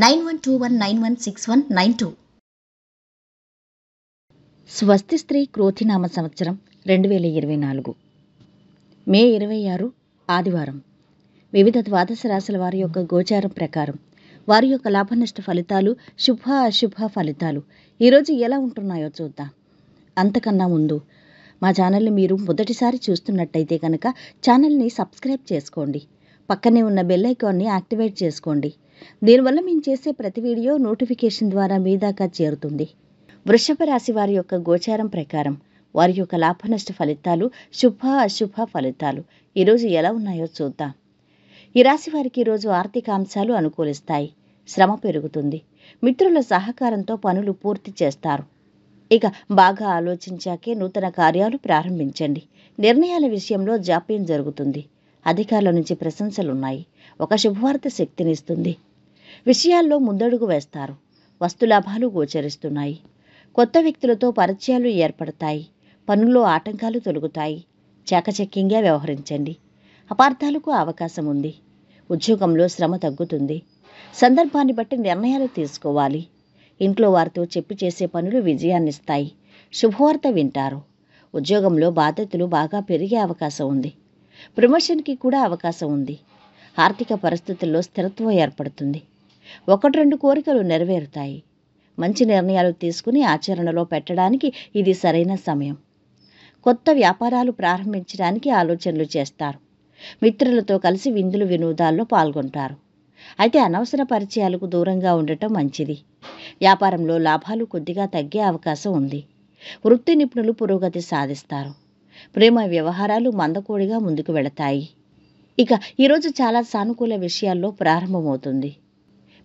nine one two one nine one six one nine two స్వస్తి స్త్రీ క్రోతినామ సంవత్సరం రెండు వేల ఇరవై నాలుగు మే ఇరవై ఆరు ఆదివారం వివిధ ద్వాదశ రాశుల వారి యొక్క గోచారం ప్రకారం వారి యొక్క లాభనష్ట ఫలితాలు శుభ అశుభ ఫలితాలు ఈరోజు ఎలా ఉంటున్నాయో చూద్దాం అంతకన్నా ముందు మా ఛానల్ని మీరు మొదటిసారి చూస్తున్నట్టయితే కనుక ఛానల్ని సబ్స్క్రైబ్ చేసుకోండి పక్కనే ఉన్న బెల్ ఐకాన్ని యాక్టివేట్ చేసుకోండి దీనివల్ల మేము చేసే ప్రతి వీడియో నోటిఫికేషన్ ద్వారా మీ దాకా చేరుతుంది వృషభ రాశి వారి యొక్క గోచారం ప్రకారం వారి యొక్క లాభనష్ట ఫలితాలు శుభ అశుభ ఫలితాలు ఈరోజు ఎలా ఉన్నాయో చూద్దాం ఈ రాశి వారికి ఈరోజు ఆర్థిక అంశాలు అనుకూలిస్తాయి శ్రమ పెరుగుతుంది మిత్రుల సహకారంతో పనులు పూర్తి చేస్తారు ఇక బాగా ఆలోచించాకే నూతన కార్యాలు ప్రారంభించండి నిర్ణయాల విషయంలో జాప్యం జరుగుతుంది అధికారుల నుంచి ప్రశంసలున్నాయి ఒక శుభవార్త శక్తినిస్తుంది విషయాల్లో ముందడుగు వేస్తారు వస్తులాభాలు గోచరిస్తున్నాయి కొత్త వ్యక్తులతో పరిచయాలు ఏర్పడతాయి పనుల్లో ఆటంకాలు తొలుగుతాయి చాకచక్యంగా వ్యవహరించండి అపార్థాలకు అవకాశం ఉంది ఉద్యోగంలో శ్రమ తగ్గుతుంది సందర్భాన్ని బట్టి నిర్ణయాలు తీసుకోవాలి ఇంట్లో వారితో చెప్పి చేసే పనులు విజయాన్నిస్తాయి శుభవార్త వింటారు ఉద్యోగంలో బాధ్యతలు బాగా పెరిగే అవకాశం ఉంది ప్రమోషన్కి కూడా అవకాశం ఉంది ఆర్థిక పరిస్థితుల్లో స్థిరత్వం ఏర్పడుతుంది ఒకటి రెండు కోరికలు నెరవేరుతాయి మంచి నిర్ణయాలు తీసుకుని ఆచరణలో పెట్టడానికి ఇది సరైన సమయం కొత్త వ్యాపారాలు ప్రారంభించడానికి ఆలోచనలు చేస్తారు మిత్రులతో కలిసి విందులు వినోదాల్లో పాల్గొంటారు అయితే అనవసర పరిచయాలకు దూరంగా ఉండటం మంచిది వ్యాపారంలో లాభాలు కొద్దిగా తగ్గే అవకాశం ఉంది వృత్తి నిపుణులు పురోగతి సాధిస్తారు ప్రేమ వ్యవహారాలు మందకోడిగా ముందుకు వెళతాయి ఇక ఈరోజు చాలా సానుకూల విషయాల్లో ప్రారంభమవుతుంది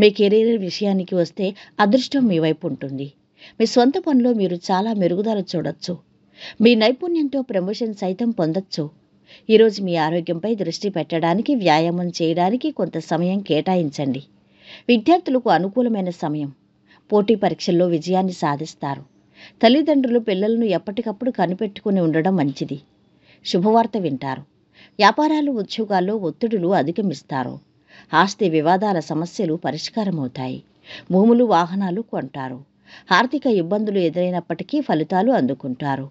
మీ కెరీర్ విషయానికి వస్తే అదృష్టం మీ వైపు ఉంటుంది మీ సొంత పనిలో మీరు చాలా మెరుగుదల చూడొచ్చు మీ నైపుణ్యంతో ప్రమోషన్ సైతం పొందొచ్చు ఈరోజు మీ ఆరోగ్యంపై దృష్టి పెట్టడానికి వ్యాయామం చేయడానికి కొంత సమయం కేటాయించండి విద్యార్థులకు అనుకూలమైన సమయం పోటీ పరీక్షల్లో విజయాన్ని సాధిస్తారు తల్లిదండ్రులు పిల్లలను ఎప్పటికప్పుడు కనిపెట్టుకుని ఉండడం మంచిది శుభవార్త వింటారు వ్యాపారాలు ఉద్యోగాల్లో ఒత్తిడులు అధిగమిస్తారు ఆస్తి వివాదాల సమస్యలు పరిష్కారమవుతాయి భూములు వాహనాలు కొంటారు ఆర్థిక ఇబ్బందులు ఎదురైనప్పటికీ ఫలితాలు అందుకుంటారు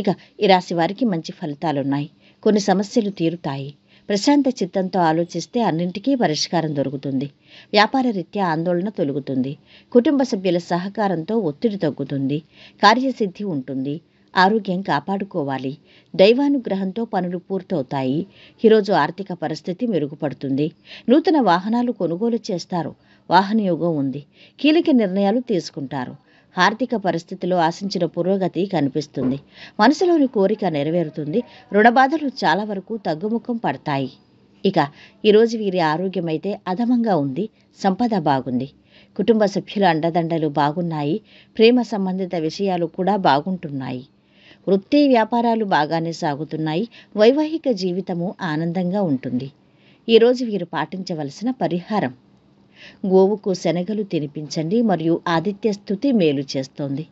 ఇక ఈ రాశి వారికి మంచి ఫలితాలున్నాయి కొన్ని సమస్యలు తీరుతాయి ప్రశాంత చిత్తంతో ఆలోచిస్తే అన్నింటికీ పరిష్కారం దొరుకుతుంది వ్యాపార రీత్యా ఆందోళన తొలుగుతుంది కుటుంబ సభ్యుల సహకారంతో ఒత్తిడి తగ్గుతుంది కార్యసిద్ధి ఉంటుంది ఆరోగ్యం కాపాడుకోవాలి దైవానుగ్రహంతో పనులు పూర్తవుతాయి ఈరోజు ఆర్థిక పరిస్థితి మెరుగుపడుతుంది నూతన వాహనాలు కొనుగోలు చేస్తారు వాహనయోగం ఉంది కీలక నిర్ణయాలు తీసుకుంటారు ఆర్థిక పరిస్థితిలో ఆశించిన పురోగతి కనిపిస్తుంది మనసులోని కోరిక నెరవేరుతుంది రుణబాధలు చాలా వరకు తగ్గుముఖం పడతాయి ఇక ఈరోజు వీరి ఆరోగ్యమైతే అధమంగా ఉంది సంపద బాగుంది కుటుంబ సభ్యుల అండదండలు బాగున్నాయి ప్రేమ సంబంధిత విషయాలు కూడా బాగుంటున్నాయి వృత్తి వ్యాపారాలు బాగానే సాగుతున్నాయి వైవాహిక జీవితము ఆనందంగా ఉంటుంది ఈరోజు వీరు పాటించవలసిన పరిహారం గోవుకు శనగలు తినిపించండి మరియు ఆదిత్య స్థుతి మేలు చేస్తోంది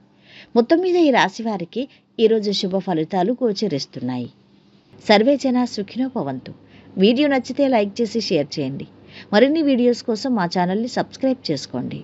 మొత్తం మీద ఈ రాశి వారికి ఈరోజు శుభ ఫలితాలు గోచరిస్తున్నాయి సర్వే జన పవంతు వీడియో నచ్చితే లైక్ చేసి షేర్ చేయండి మరిన్ని వీడియోస్ కోసం మా ఛానల్ని సబ్స్క్రైబ్ చేసుకోండి